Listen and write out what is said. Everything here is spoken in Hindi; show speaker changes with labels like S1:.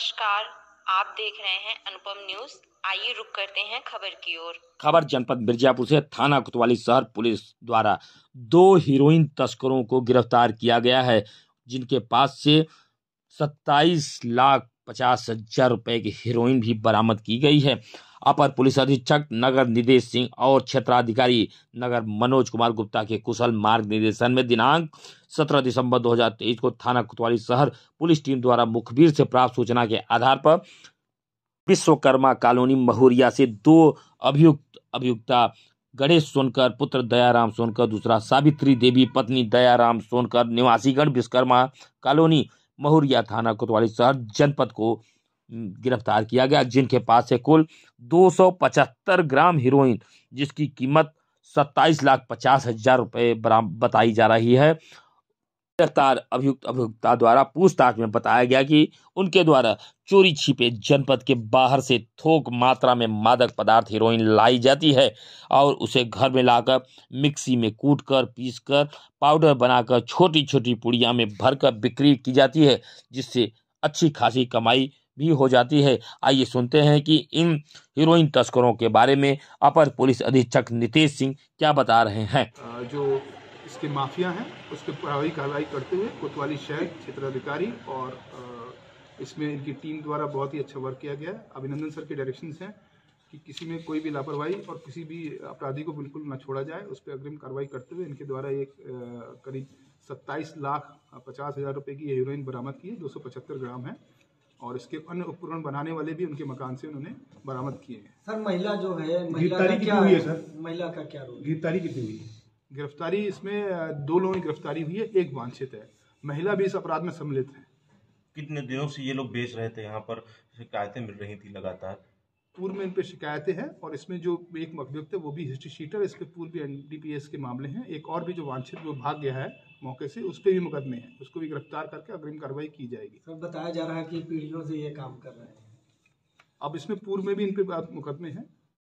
S1: नमस्कार आप देख रहे हैं अनुपम न्यूज आइए रुक करते हैं खबर की ओर खबर जनपद मिर्जापुर से थाना कोतवाली शहर पुलिस द्वारा दो हीरोइन तस्करों को गिरफ्तार किया गया है जिनके पास से सत्ताईस लाख पचास हजार रुपए की हीरोइन भी बरामद की गई है अपर पुलिस अधीक्षक नगर निदेश सिंह और क्षेत्राधिकारी नगर मनोज कुमार गुप्ता के कुशल मार्ग निर्देशन में दिनांक 17 दिसंबर 2023 को थाना कुतवाली शहर पुलिस टीम द्वारा मुखबिर से प्राप्त सूचना के आधार पर विश्वकर्मा कॉलोनी महुरिया से दो अभियुक्त अभियुक्ता गणेश सोनकर पुत्र दयाराम सोनकर दूसरा सावित्री देवी पत्नी दयाराम सोनकर निवासीगढ़ विश्वकर्मा कॉलोनी महुरिया थाना कोतवाली शहर जनपद को गिरफ्तार किया गया जिनके पास से कुल 275 ग्राम हीरोइन जिसकी कीमत सत्ताईस लाख पचास हजार रुपये बताई जा रही है गिरफ्तार अभियुक्त अभियुक्ता द्वारा पूछताछ में बताया गया कि उनके द्वारा चोरी छिपे जनपद के बाहर से थोक मात्रा में मादक पदार्थ हीरोइन लाई जाती है और उसे घर में लाकर मिक्सी में कूट कर पीस कर पाउडर बनाकर छोटी छोटी पुड़िया में भरकर बिक्री की जाती है जिससे अच्छी खासी कमाई भी हो जाती है आइए सुनते हैं कि इन हीरोइन तस्करों के बारे में अपर पुलिस अधीक्षक नितेश सिंह क्या बता रहे हैं
S2: जो इसके माफिया हैं उसके प्रभावी कार्रवाई करते हुए कोतवाली शहर क्षेत्राधिकारी और इसमें इनकी टीम द्वारा बहुत ही अच्छा वर्क किया गया है अभिनंदन सर के डायरेक्शन हैं कि किसी में कोई भी लापरवाही और किसी भी अपराधी को बिल्कुल ना छोड़ा जाए उस पर अग्रिम कार्रवाई करते हुए इनके द्वारा एक करीब सत्ताईस लाख पचास हज़ार रुपये की हीरोइन बरामद की है दो सौ पचहत्तर ग्राम है और इसके अन्य उपकरण बनाने वाले भी उनके मकान से उन्होंने बरामद किए हैं सर महिला जो है महिला का क्या है सर महिला का क्या रोल गिरफ्तारी कितनी हुई है गिरफ्तारी इसमें दो लोगों की गिरफ्तारी हुई है एक वांछित है महिला भी इस अपराध में सम्मिलित है
S1: कितने दिनों से ये लोग बेच रहे थे यहाँ पर शिकायतें मिल रही थी लगातार पूर्व में इन पर
S2: शिकायतें हैं और इसमें जो एक अभियुक्त है वो भी हिस्ट्री शीटर इस पर पूर्व एनडीपीएस के मामले हैं एक और भी जो वांछित जो भाग गया है मौके से उस पर भी मुकदमे हैं उसको भी गिरफ्तार करके अग्रिम कार्रवाई की जाएगी सर बताया जा रहा है कि पीढ़ियों से ये काम कर रहे हैं अब इसमें पूर्व में भी इन पर मुकदमे हैं